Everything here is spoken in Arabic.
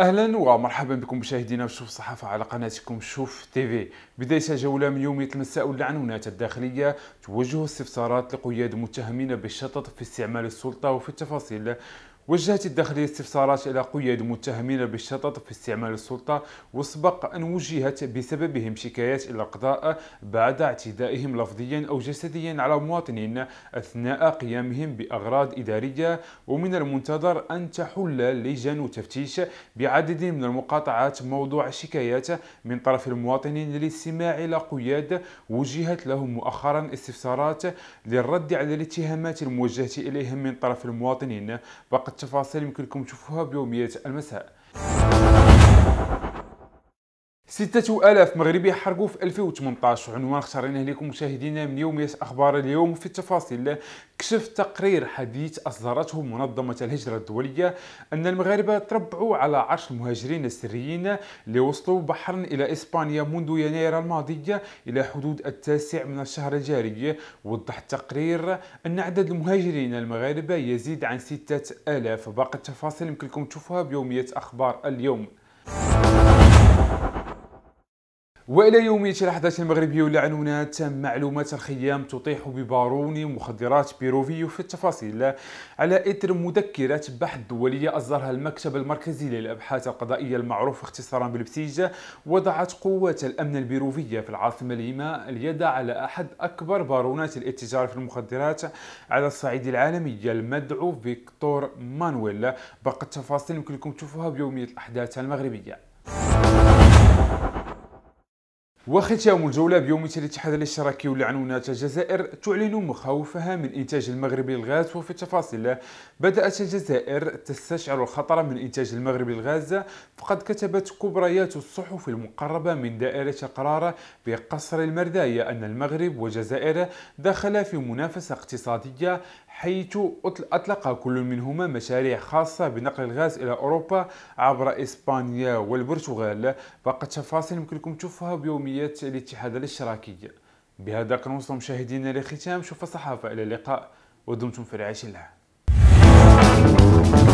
اهلا ومرحبا بكم مشاهدينا وشوف الصحافه على قناتكم شوف تيفي بدايه جوله من يوميه المساء والعنونات الداخليه توجه استفسارات لقياد متهمين بالشطط في استعمال السلطه وفي التفاصيل وجهت الداخلية استفسارات إلى قياد متهمين بالشطط في استعمال السلطة وسبق أن وجهت بسببهم شكايات إلى القضاء بعد اعتدائهم لفظيا أو جسديا على مواطنين أثناء قيامهم بأغراض إدارية ومن المنتظر أن تحل لجان التفتيش بعدد من المقاطعات موضوع شكايات من طرف المواطنين للاستماع إلى قياد وجهت لهم مؤخرا استفسارات للرد على الاتهامات الموجهة إليهم من طرف المواطنين فقد التفاصيل يمكنكم تشوفوها بيوميات المساء ستة ألاف مغربي حرقوا في 2018 عنوان اختاريناه لكم مشاهدينا من يوميات أخبار اليوم في التفاصيل كشف تقرير حديث أصدرته منظمة الهجرة الدولية أن المغاربة تربعوا على عرش المهاجرين السريين اللي وصلوا بحرا إلى إسبانيا منذ يناير الماضية إلى حدود التاسع من الشهر الجاري وضح التقرير أن عدد المهاجرين المغاربة يزيد عن ستة ألاف باقي التفاصيل يمكنكم تشوفوها بيوميات أخبار اليوم والى يوميه لحظه المغربيه يولى معلومات الخيام تطيح ببارون مخدرات بيروفيو في التفاصيل على اثر مذكره بحث دوليه اصدرها المكتب المركزي للابحاث القضائيه المعروف اختصارا بالبسيج وضعت قوات الامن البيروفيه في العاصمه ليما اليد على احد اكبر بارونات الاتجار في المخدرات على الصعيد العالمي المدعو فيكتور مانويل باقي التفاصيل يمكنكم تشوفوها بيوميه الاحداث المغربيه وختام الجولة بيوم الاتحاد الاشتراكي ولعنونات الجزائر تعلن مخاوفها من إنتاج المغرب للغاز وفي التفاصيل بدأت الجزائر تستشعر الخطر من إنتاج المغرب للغاز فقد كتبت كبريات الصحف المقربة من دائرة القرار بقصر المرداية أن المغرب والجزائر دخلا في منافسة اقتصادية حيث أطلق كل منهما مشاريع خاصة بنقل الغاز إلى أوروبا عبر إسبانيا والبرتغال فقد تفاصيل يمكنكم تشوفها بيوميا عضويه الاتحاد الاشتراكي بهذا كنوصلوا مشاهدينا لختام شوف الصحافه الى اللقاء ودمتم في رعايه الله